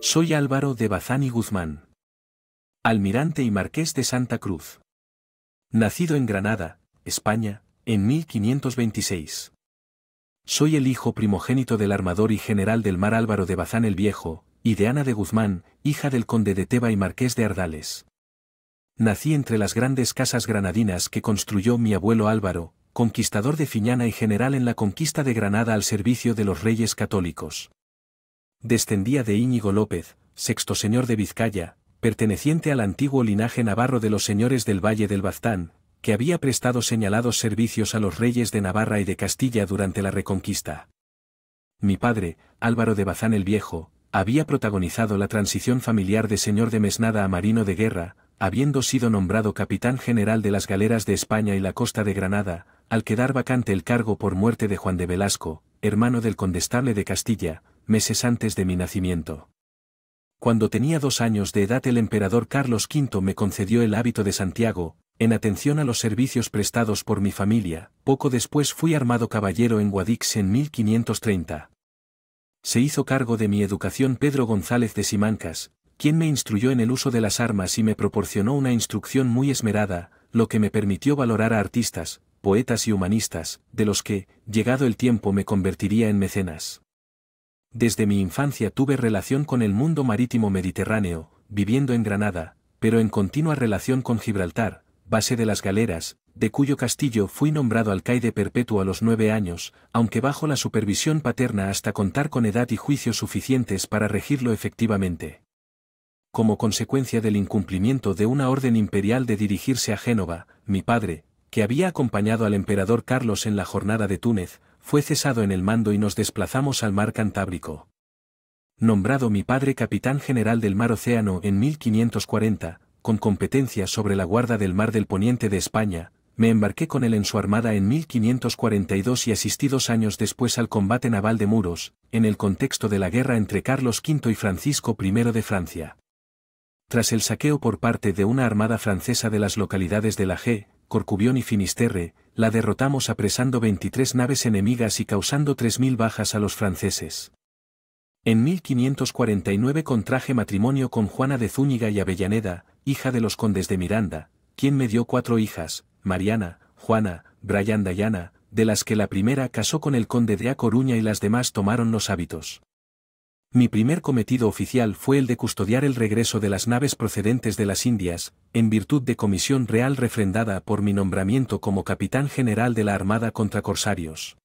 Soy Álvaro de Bazán y Guzmán. Almirante y Marqués de Santa Cruz. Nacido en Granada, España, en 1526. Soy el hijo primogénito del armador y general del mar Álvaro de Bazán el Viejo, y de Ana de Guzmán, hija del conde de Teba y marqués de Ardales. Nací entre las grandes casas granadinas que construyó mi abuelo Álvaro, conquistador de Fiñana y general en la conquista de Granada al servicio de los reyes católicos. Descendía de Íñigo López, sexto señor de Vizcaya, perteneciente al antiguo linaje navarro de los señores del Valle del Baztán, que había prestado señalados servicios a los reyes de Navarra y de Castilla durante la Reconquista. Mi padre, Álvaro de Bazán el Viejo, había protagonizado la transición familiar de señor de Mesnada a marino de guerra, habiendo sido nombrado capitán general de las galeras de España y la costa de Granada, al quedar vacante el cargo por muerte de Juan de Velasco, hermano del condestable de Castilla, meses antes de mi nacimiento. Cuando tenía dos años de edad el emperador Carlos V me concedió el hábito de Santiago, en atención a los servicios prestados por mi familia, poco después fui armado caballero en Guadix en 1530. Se hizo cargo de mi educación Pedro González de Simancas, quien me instruyó en el uso de las armas y me proporcionó una instrucción muy esmerada, lo que me permitió valorar a artistas, poetas y humanistas, de los que, llegado el tiempo, me convertiría en mecenas. Desde mi infancia tuve relación con el mundo marítimo mediterráneo, viviendo en Granada, pero en continua relación con Gibraltar, base de las galeras, de cuyo castillo fui nombrado alcaide perpetuo a los nueve años, aunque bajo la supervisión paterna hasta contar con edad y juicios suficientes para regirlo efectivamente. Como consecuencia del incumplimiento de una orden imperial de dirigirse a Génova, mi padre, que había acompañado al emperador Carlos en la jornada de Túnez, fue cesado en el mando y nos desplazamos al mar Cantábrico. Nombrado mi padre capitán general del mar Océano en 1540, con competencia sobre la guarda del mar del poniente de España, me embarqué con él en su armada en 1542 y asistí dos años después al combate naval de Muros, en el contexto de la guerra entre Carlos V y Francisco I de Francia. Tras el saqueo por parte de una armada francesa de las localidades de La G, Corcubión y Finisterre, la derrotamos apresando 23 naves enemigas y causando 3.000 bajas a los franceses. En 1549 contraje matrimonio con Juana de Zúñiga y Avellaneda, hija de los condes de Miranda, quien me dio cuatro hijas, Mariana, Juana, y Ana, de las que la primera casó con el conde de A Coruña y las demás tomaron los hábitos. Mi primer cometido oficial fue el de custodiar el regreso de las naves procedentes de las Indias, en virtud de comisión real refrendada por mi nombramiento como capitán general de la Armada contra Corsarios.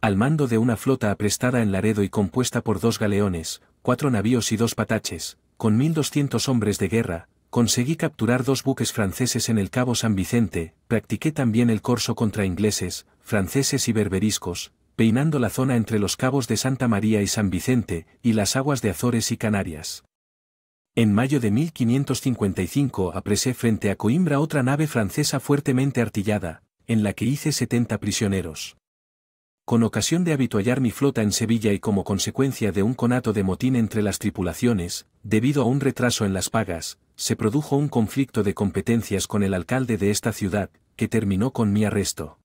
Al mando de una flota aprestada en Laredo y compuesta por dos galeones, cuatro navíos y dos pataches, con 1.200 hombres de guerra, conseguí capturar dos buques franceses en el Cabo San Vicente, practiqué también el corso contra ingleses, franceses y berberiscos, peinando la zona entre los cabos de Santa María y San Vicente, y las aguas de Azores y Canarias. En mayo de 1555 apresé frente a Coimbra otra nave francesa fuertemente artillada, en la que hice 70 prisioneros. Con ocasión de habituallar mi flota en Sevilla y como consecuencia de un conato de motín entre las tripulaciones, debido a un retraso en las pagas, se produjo un conflicto de competencias con el alcalde de esta ciudad, que terminó con mi arresto.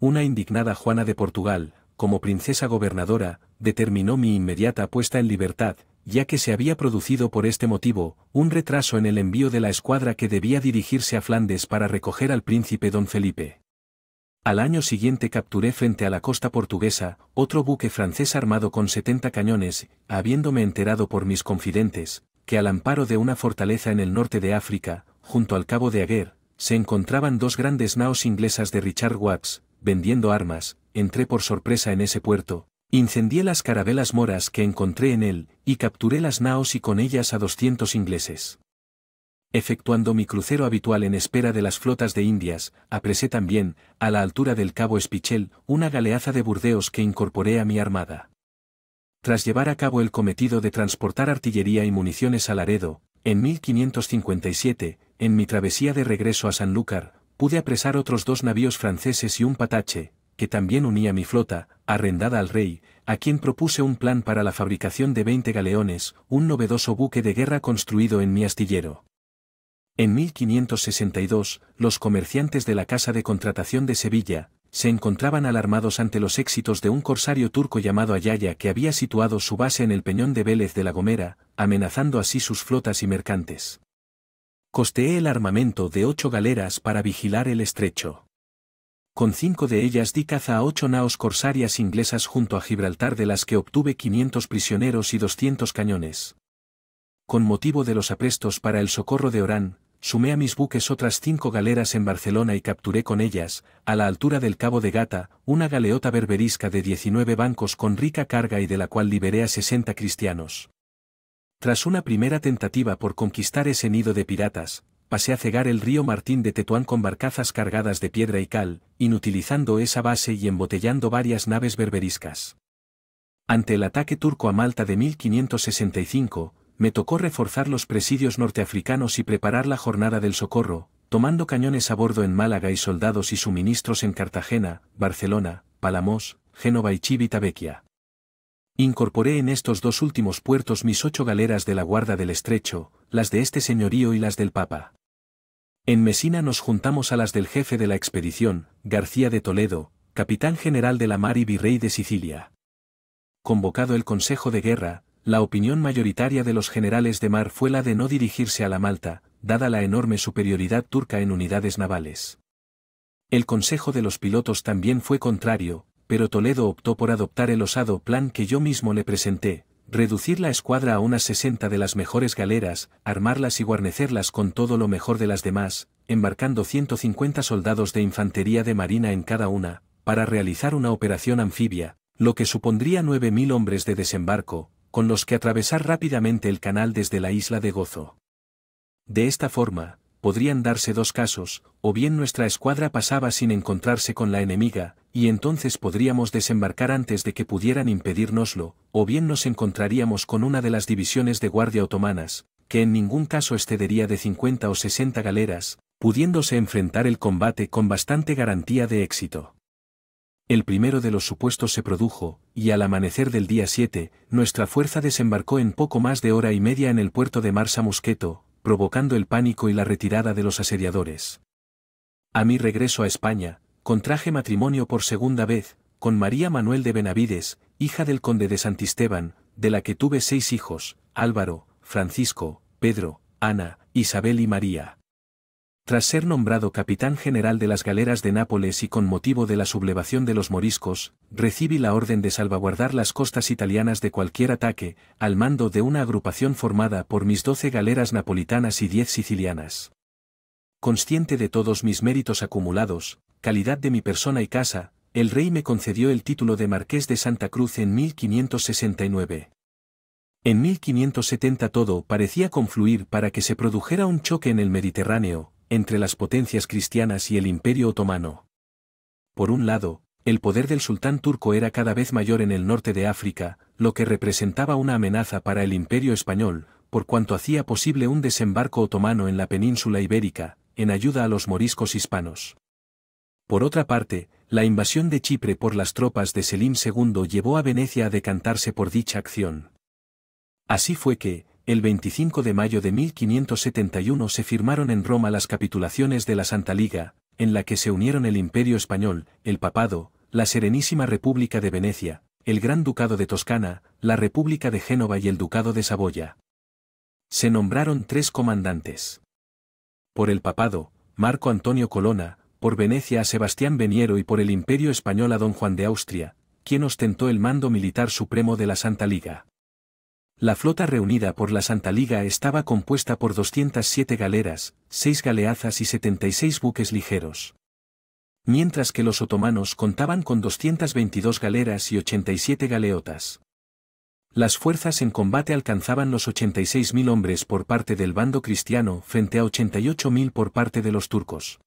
Una indignada Juana de Portugal, como princesa gobernadora, determinó mi inmediata puesta en libertad, ya que se había producido por este motivo, un retraso en el envío de la escuadra que debía dirigirse a Flandes para recoger al príncipe don Felipe. Al año siguiente capturé frente a la costa portuguesa, otro buque francés armado con 70 cañones, habiéndome enterado por mis confidentes, que al amparo de una fortaleza en el norte de África, junto al cabo de Aguer, se encontraban dos grandes naos inglesas de Richard Watts, vendiendo armas, entré por sorpresa en ese puerto, incendié las carabelas moras que encontré en él, y capturé las naos y con ellas a 200 ingleses. Efectuando mi crucero habitual en espera de las flotas de Indias, apresé también, a la altura del cabo Espichel, una galeaza de Burdeos que incorporé a mi armada. Tras llevar a cabo el cometido de transportar artillería y municiones a Laredo, en 1557, en mi travesía de regreso a Sanlúcar, pude apresar otros dos navíos franceses y un patache, que también unía mi flota, arrendada al rey, a quien propuse un plan para la fabricación de 20 galeones, un novedoso buque de guerra construido en mi astillero. En 1562, los comerciantes de la Casa de Contratación de Sevilla, se encontraban alarmados ante los éxitos de un corsario turco llamado Ayaya que había situado su base en el peñón de Vélez de la Gomera, amenazando así sus flotas y mercantes. Costeé el armamento de ocho galeras para vigilar el estrecho. Con cinco de ellas di caza a ocho naos corsarias inglesas junto a Gibraltar de las que obtuve 500 prisioneros y 200 cañones. Con motivo de los aprestos para el socorro de Orán, sumé a mis buques otras cinco galeras en Barcelona y capturé con ellas, a la altura del Cabo de Gata, una galeota berberisca de 19 bancos con rica carga y de la cual liberé a 60 cristianos. Tras una primera tentativa por conquistar ese nido de piratas, pasé a cegar el río Martín de Tetuán con barcazas cargadas de piedra y cal, inutilizando esa base y embotellando varias naves berberiscas. Ante el ataque turco a Malta de 1565, me tocó reforzar los presidios norteafricanos y preparar la jornada del socorro, tomando cañones a bordo en Málaga y soldados y suministros en Cartagena, Barcelona, Palamos, Génova y Chivitavecchia. Incorporé en estos dos últimos puertos mis ocho galeras de la Guarda del Estrecho, las de este señorío y las del Papa. En Mesina nos juntamos a las del jefe de la expedición, García de Toledo, capitán general de la mar y virrey de Sicilia. Convocado el Consejo de Guerra, la opinión mayoritaria de los generales de mar fue la de no dirigirse a la Malta, dada la enorme superioridad turca en unidades navales. El Consejo de los Pilotos también fue contrario, pero Toledo optó por adoptar el osado plan que yo mismo le presenté, reducir la escuadra a unas 60 de las mejores galeras, armarlas y guarnecerlas con todo lo mejor de las demás, embarcando 150 soldados de infantería de marina en cada una, para realizar una operación anfibia, lo que supondría 9.000 hombres de desembarco, con los que atravesar rápidamente el canal desde la isla de Gozo. De esta forma, podrían darse dos casos, o bien nuestra escuadra pasaba sin encontrarse con la enemiga, y entonces podríamos desembarcar antes de que pudieran impedírnoslo, o bien nos encontraríamos con una de las divisiones de guardia otomanas, que en ningún caso excedería de 50 o 60 galeras, pudiéndose enfrentar el combate con bastante garantía de éxito. El primero de los supuestos se produjo, y al amanecer del día 7, nuestra fuerza desembarcó en poco más de hora y media en el puerto de Marsa Musqueto, provocando el pánico y la retirada de los asediadores. A mi regreso a España, contraje matrimonio por segunda vez, con María Manuel de Benavides, hija del conde de Santisteban, de la que tuve seis hijos, Álvaro, Francisco, Pedro, Ana, Isabel y María tras ser nombrado capitán general de las galeras de Nápoles y con motivo de la sublevación de los moriscos, recibí la orden de salvaguardar las costas italianas de cualquier ataque, al mando de una agrupación formada por mis doce galeras napolitanas y diez sicilianas. Consciente de todos mis méritos acumulados, calidad de mi persona y casa, el rey me concedió el título de Marqués de Santa Cruz en 1569. En 1570 todo parecía confluir para que se produjera un choque en el Mediterráneo, entre las potencias cristianas y el Imperio Otomano. Por un lado, el poder del sultán turco era cada vez mayor en el norte de África, lo que representaba una amenaza para el Imperio español, por cuanto hacía posible un desembarco otomano en la península ibérica, en ayuda a los moriscos hispanos. Por otra parte, la invasión de Chipre por las tropas de Selim II llevó a Venecia a decantarse por dicha acción. Así fue que, el 25 de mayo de 1571 se firmaron en Roma las capitulaciones de la Santa Liga, en la que se unieron el Imperio Español, el Papado, la Serenísima República de Venecia, el Gran Ducado de Toscana, la República de Génova y el Ducado de Saboya. Se nombraron tres comandantes. Por el Papado, Marco Antonio Colona, por Venecia a Sebastián Beniero y por el Imperio Español a don Juan de Austria, quien ostentó el mando militar supremo de la Santa Liga. La flota reunida por la Santa Liga estaba compuesta por 207 galeras, 6 galeazas y 76 buques ligeros. Mientras que los otomanos contaban con 222 galeras y 87 galeotas. Las fuerzas en combate alcanzaban los 86.000 hombres por parte del bando cristiano frente a 88.000 por parte de los turcos.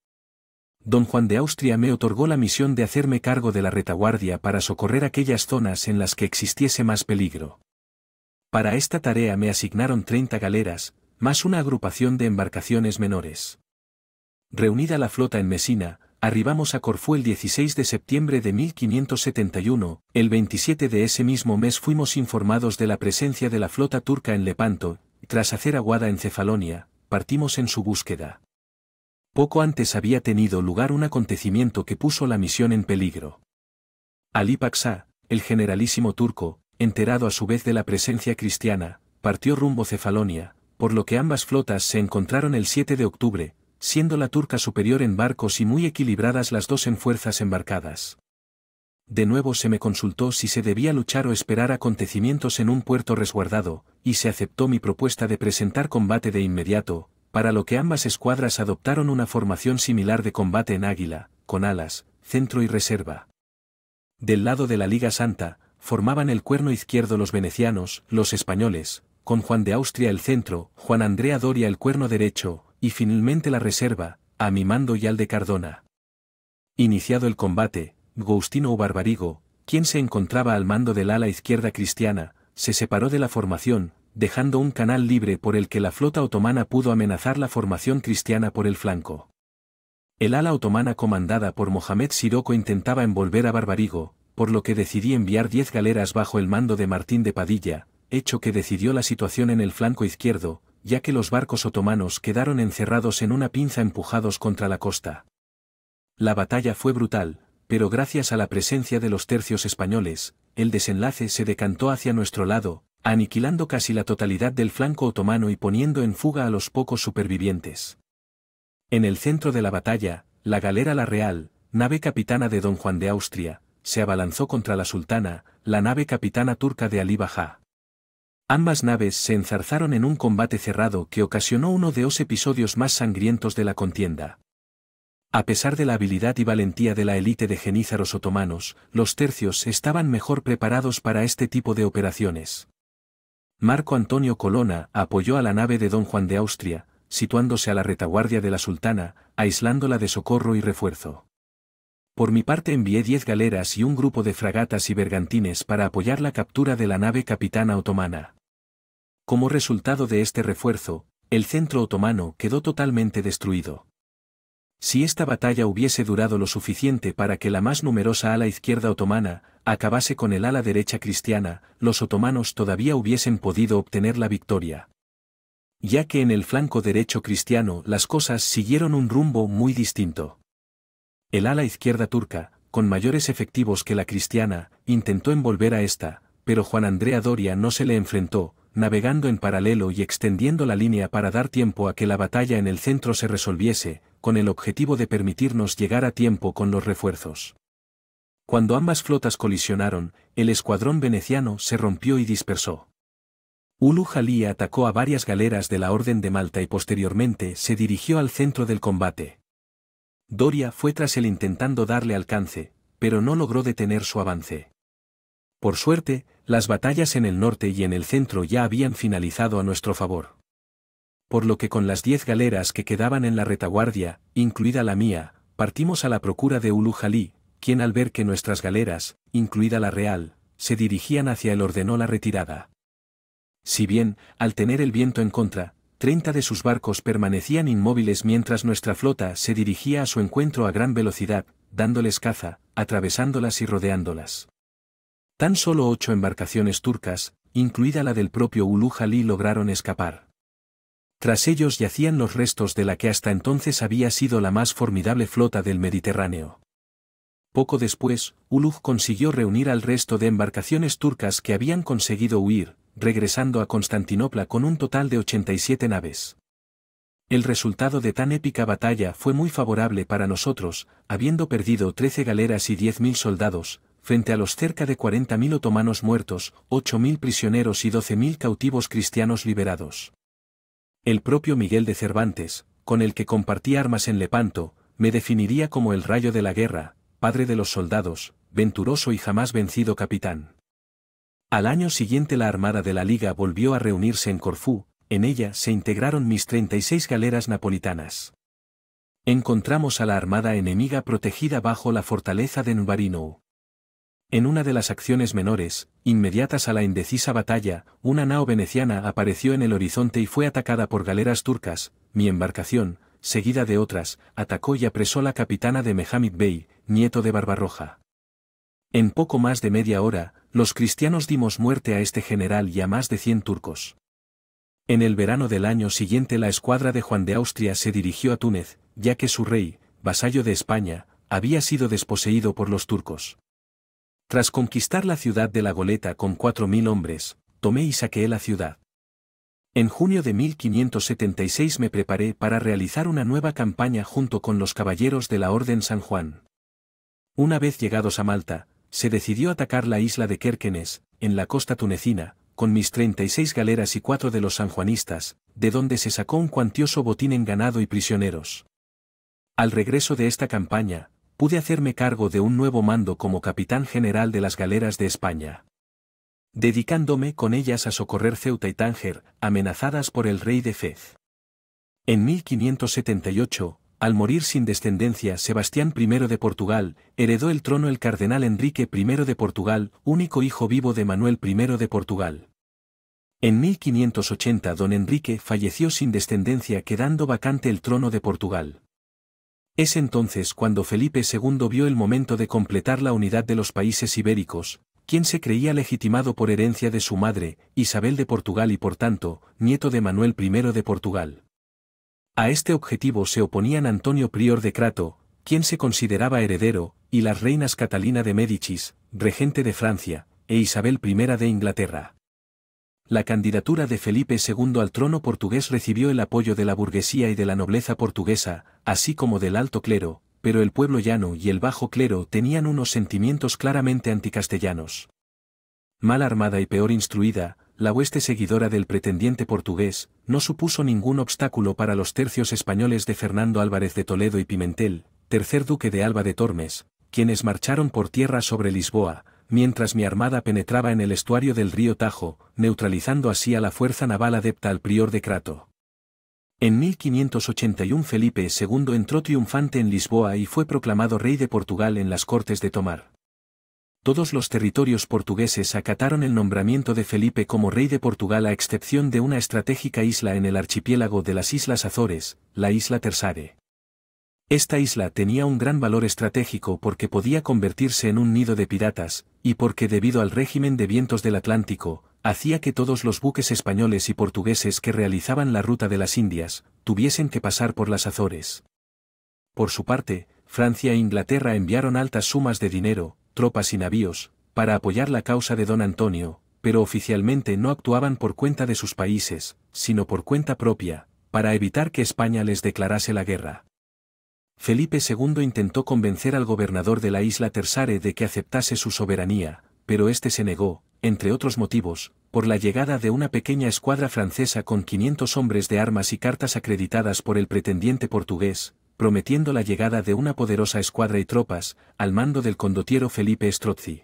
Don Juan de Austria me otorgó la misión de hacerme cargo de la retaguardia para socorrer aquellas zonas en las que existiese más peligro. Para esta tarea me asignaron 30 galeras, más una agrupación de embarcaciones menores. Reunida la flota en Mesina, arribamos a Corfú el 16 de septiembre de 1571, el 27 de ese mismo mes fuimos informados de la presencia de la flota turca en Lepanto, tras hacer aguada en Cefalonia, partimos en su búsqueda. Poco antes había tenido lugar un acontecimiento que puso la misión en peligro. Ali el generalísimo turco, enterado a su vez de la presencia cristiana, partió rumbo Cefalonia, por lo que ambas flotas se encontraron el 7 de octubre, siendo la turca superior en barcos y muy equilibradas las dos en fuerzas embarcadas. De nuevo se me consultó si se debía luchar o esperar acontecimientos en un puerto resguardado, y se aceptó mi propuesta de presentar combate de inmediato, para lo que ambas escuadras adoptaron una formación similar de combate en águila, con alas, centro y reserva. Del lado de la Liga Santa, formaban el cuerno izquierdo los venecianos, los españoles, con Juan de Austria el centro, Juan Andrea Doria el cuerno derecho, y finalmente la reserva, a mi mando y al de Cardona. Iniciado el combate, Gaustino Barbarigo, quien se encontraba al mando del ala izquierda cristiana, se separó de la formación, dejando un canal libre por el que la flota otomana pudo amenazar la formación cristiana por el flanco. El ala otomana comandada por Mohamed Siroco intentaba envolver a Barbarigo, por lo que decidí enviar diez galeras bajo el mando de Martín de Padilla, hecho que decidió la situación en el flanco izquierdo, ya que los barcos otomanos quedaron encerrados en una pinza empujados contra la costa. La batalla fue brutal, pero gracias a la presencia de los tercios españoles, el desenlace se decantó hacia nuestro lado, aniquilando casi la totalidad del flanco otomano y poniendo en fuga a los pocos supervivientes. En el centro de la batalla, la galera La Real, nave capitana de Don Juan de Austria, se abalanzó contra la sultana, la nave capitana turca de Ali Bajá. Ambas naves se enzarzaron en un combate cerrado que ocasionó uno de los episodios más sangrientos de la contienda. A pesar de la habilidad y valentía de la élite de genízaros otomanos, los tercios estaban mejor preparados para este tipo de operaciones. Marco Antonio Colona apoyó a la nave de Don Juan de Austria, situándose a la retaguardia de la sultana, aislándola de socorro y refuerzo. Por mi parte envié diez galeras y un grupo de fragatas y bergantines para apoyar la captura de la nave capitana otomana. Como resultado de este refuerzo, el centro otomano quedó totalmente destruido. Si esta batalla hubiese durado lo suficiente para que la más numerosa ala izquierda otomana acabase con el ala derecha cristiana, los otomanos todavía hubiesen podido obtener la victoria. Ya que en el flanco derecho cristiano las cosas siguieron un rumbo muy distinto. El ala izquierda turca, con mayores efectivos que la cristiana, intentó envolver a esta, pero Juan Andrea Doria no se le enfrentó, navegando en paralelo y extendiendo la línea para dar tiempo a que la batalla en el centro se resolviese, con el objetivo de permitirnos llegar a tiempo con los refuerzos. Cuando ambas flotas colisionaron, el escuadrón veneciano se rompió y dispersó. Ulu Jalí atacó a varias galeras de la Orden de Malta y posteriormente se dirigió al centro del combate. Doria fue tras él intentando darle alcance, pero no logró detener su avance. Por suerte, las batallas en el norte y en el centro ya habían finalizado a nuestro favor. Por lo que con las diez galeras que quedaban en la retaguardia, incluida la mía, partimos a la procura de Ulu quien al ver que nuestras galeras, incluida la real, se dirigían hacia él ordenó la retirada. Si bien, al tener el viento en contra, 30 de sus barcos permanecían inmóviles mientras nuestra flota se dirigía a su encuentro a gran velocidad, dándoles caza, atravesándolas y rodeándolas. Tan solo ocho embarcaciones turcas, incluida la del propio Uluj Ali lograron escapar. Tras ellos yacían los restos de la que hasta entonces había sido la más formidable flota del Mediterráneo. Poco después, Uluj consiguió reunir al resto de embarcaciones turcas que habían conseguido huir, regresando a Constantinopla con un total de 87 naves. El resultado de tan épica batalla fue muy favorable para nosotros, habiendo perdido 13 galeras y 10.000 soldados, frente a los cerca de 40.000 otomanos muertos, 8.000 prisioneros y 12.000 cautivos cristianos liberados. El propio Miguel de Cervantes, con el que compartí armas en Lepanto, me definiría como el rayo de la guerra, padre de los soldados, venturoso y jamás vencido capitán. Al año siguiente la Armada de la Liga volvió a reunirse en Corfú, en ella se integraron mis 36 galeras napolitanas. Encontramos a la Armada enemiga protegida bajo la fortaleza de Nubarino. En una de las acciones menores, inmediatas a la indecisa batalla, una nao veneciana apareció en el horizonte y fue atacada por galeras turcas, mi embarcación, seguida de otras, atacó y apresó la capitana de Mehamid Bey, nieto de Barbarroja. En poco más de media hora, los cristianos dimos muerte a este general y a más de 100 turcos. En el verano del año siguiente la escuadra de Juan de Austria se dirigió a Túnez, ya que su rey, vasallo de España, había sido desposeído por los turcos. Tras conquistar la ciudad de La Goleta con 4.000 hombres, tomé y saqué la ciudad. En junio de 1576 me preparé para realizar una nueva campaña junto con los caballeros de la Orden San Juan. Una vez llegados a Malta, se decidió atacar la isla de Querquenes, en la costa tunecina, con mis 36 galeras y cuatro de los sanjuanistas, de donde se sacó un cuantioso botín en ganado y prisioneros. Al regreso de esta campaña, pude hacerme cargo de un nuevo mando como capitán general de las galeras de España. Dedicándome con ellas a socorrer Ceuta y Tánger, amenazadas por el rey de Fez. En 1578, al morir sin descendencia Sebastián I de Portugal, heredó el trono el cardenal Enrique I de Portugal, único hijo vivo de Manuel I de Portugal. En 1580 don Enrique falleció sin descendencia quedando vacante el trono de Portugal. Es entonces cuando Felipe II vio el momento de completar la unidad de los países ibéricos, quien se creía legitimado por herencia de su madre, Isabel de Portugal y por tanto, nieto de Manuel I de Portugal. A este objetivo se oponían Antonio Prior de Crato, quien se consideraba heredero, y las reinas Catalina de Médicis, regente de Francia, e Isabel I de Inglaterra. La candidatura de Felipe II al trono portugués recibió el apoyo de la burguesía y de la nobleza portuguesa, así como del alto clero, pero el pueblo llano y el bajo clero tenían unos sentimientos claramente anticastellanos. Mal armada y peor instruida, la hueste seguidora del pretendiente portugués, no supuso ningún obstáculo para los tercios españoles de Fernando Álvarez de Toledo y Pimentel, tercer duque de Alba de Tormes, quienes marcharon por tierra sobre Lisboa, mientras mi armada penetraba en el estuario del río Tajo, neutralizando así a la fuerza naval adepta al prior de Crato. En 1581 Felipe II entró triunfante en Lisboa y fue proclamado rey de Portugal en las Cortes de Tomar todos los territorios portugueses acataron el nombramiento de Felipe como rey de Portugal a excepción de una estratégica isla en el archipiélago de las Islas Azores, la isla Tersare. Esta isla tenía un gran valor estratégico porque podía convertirse en un nido de piratas, y porque debido al régimen de vientos del Atlántico, hacía que todos los buques españoles y portugueses que realizaban la ruta de las Indias, tuviesen que pasar por las Azores. Por su parte, Francia e Inglaterra enviaron altas sumas de dinero, tropas y navíos, para apoyar la causa de don Antonio, pero oficialmente no actuaban por cuenta de sus países, sino por cuenta propia, para evitar que España les declarase la guerra. Felipe II intentó convencer al gobernador de la isla Tersare de que aceptase su soberanía, pero este se negó, entre otros motivos, por la llegada de una pequeña escuadra francesa con 500 hombres de armas y cartas acreditadas por el pretendiente portugués, prometiendo la llegada de una poderosa escuadra y tropas, al mando del condotiero Felipe Strozzi.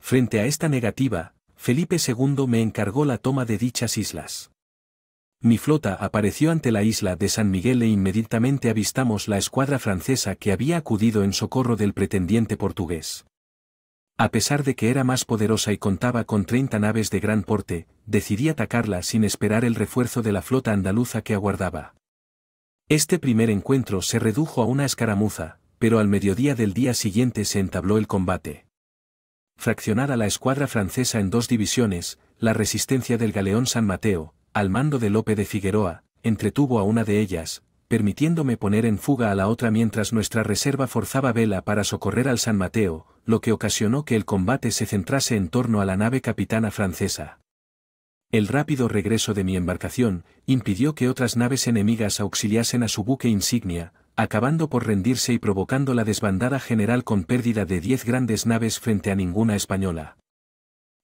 Frente a esta negativa, Felipe II me encargó la toma de dichas islas. Mi flota apareció ante la isla de San Miguel e inmediatamente avistamos la escuadra francesa que había acudido en socorro del pretendiente portugués. A pesar de que era más poderosa y contaba con 30 naves de gran porte, decidí atacarla sin esperar el refuerzo de la flota andaluza que aguardaba. Este primer encuentro se redujo a una escaramuza, pero al mediodía del día siguiente se entabló el combate. Fraccionar a la escuadra francesa en dos divisiones, la resistencia del galeón San Mateo, al mando de Lope de Figueroa, entretuvo a una de ellas, permitiéndome poner en fuga a la otra mientras nuestra reserva forzaba vela para socorrer al San Mateo, lo que ocasionó que el combate se centrase en torno a la nave capitana francesa. El rápido regreso de mi embarcación impidió que otras naves enemigas auxiliasen a su buque insignia, acabando por rendirse y provocando la desbandada general con pérdida de diez grandes naves frente a ninguna española.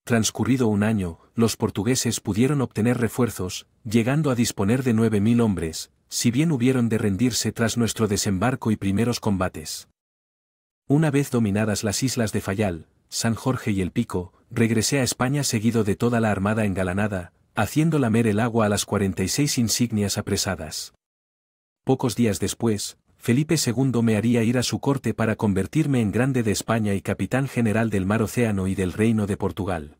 Transcurrido un año, los portugueses pudieron obtener refuerzos, llegando a disponer de nueve mil hombres, si bien hubieron de rendirse tras nuestro desembarco y primeros combates. Una vez dominadas las islas de Fayal, San Jorge y el Pico, regresé a España seguido de toda la armada engalanada, haciendo lamer el agua a las 46 insignias apresadas. Pocos días después, Felipe II me haría ir a su corte para convertirme en grande de España y capitán general del mar Océano y del Reino de Portugal.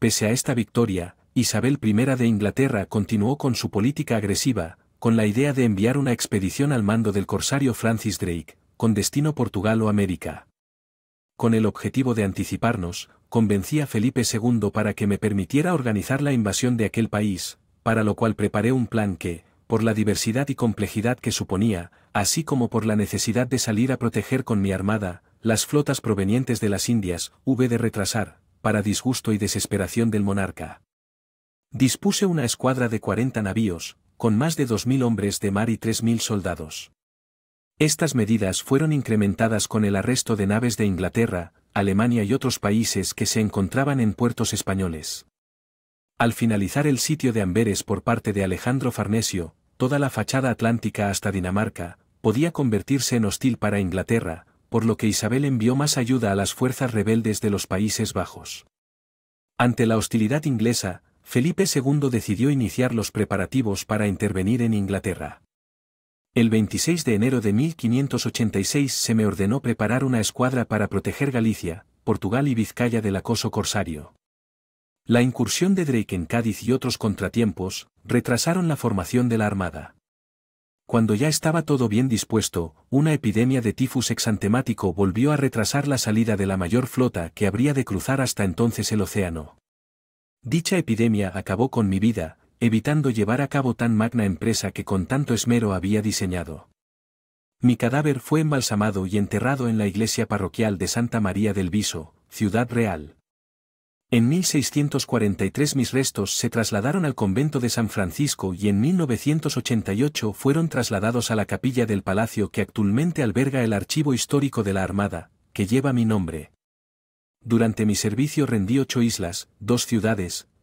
Pese a esta victoria, Isabel I de Inglaterra continuó con su política agresiva, con la idea de enviar una expedición al mando del corsario Francis Drake, con destino Portugal o América con el objetivo de anticiparnos, convencí a Felipe II para que me permitiera organizar la invasión de aquel país, para lo cual preparé un plan que, por la diversidad y complejidad que suponía, así como por la necesidad de salir a proteger con mi armada, las flotas provenientes de las Indias, hube de retrasar, para disgusto y desesperación del monarca. Dispuse una escuadra de 40 navíos, con más de mil hombres de mar y tres mil soldados. Estas medidas fueron incrementadas con el arresto de naves de Inglaterra, Alemania y otros países que se encontraban en puertos españoles. Al finalizar el sitio de Amberes por parte de Alejandro Farnesio, toda la fachada atlántica hasta Dinamarca, podía convertirse en hostil para Inglaterra, por lo que Isabel envió más ayuda a las fuerzas rebeldes de los Países Bajos. Ante la hostilidad inglesa, Felipe II decidió iniciar los preparativos para intervenir en Inglaterra. El 26 de enero de 1586 se me ordenó preparar una escuadra para proteger Galicia, Portugal y Vizcaya del acoso corsario. La incursión de Drake en Cádiz y otros contratiempos retrasaron la formación de la armada. Cuando ya estaba todo bien dispuesto, una epidemia de tifus exantemático volvió a retrasar la salida de la mayor flota que habría de cruzar hasta entonces el océano. Dicha epidemia acabó con mi vida, evitando llevar a cabo tan magna empresa que con tanto esmero había diseñado. Mi cadáver fue embalsamado y enterrado en la iglesia parroquial de Santa María del Viso, Ciudad Real. En 1643 mis restos se trasladaron al convento de San Francisco y en 1988 fueron trasladados a la capilla del palacio que actualmente alberga el archivo histórico de la Armada, que lleva mi nombre. Durante mi servicio rendí ocho islas, dos ciudades,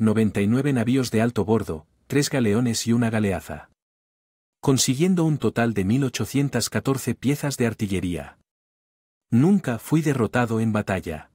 99 navíos de alto bordo, 3 galeones y una galeaza. Consiguiendo un total de 1814 piezas de artillería. Nunca fui derrotado en batalla.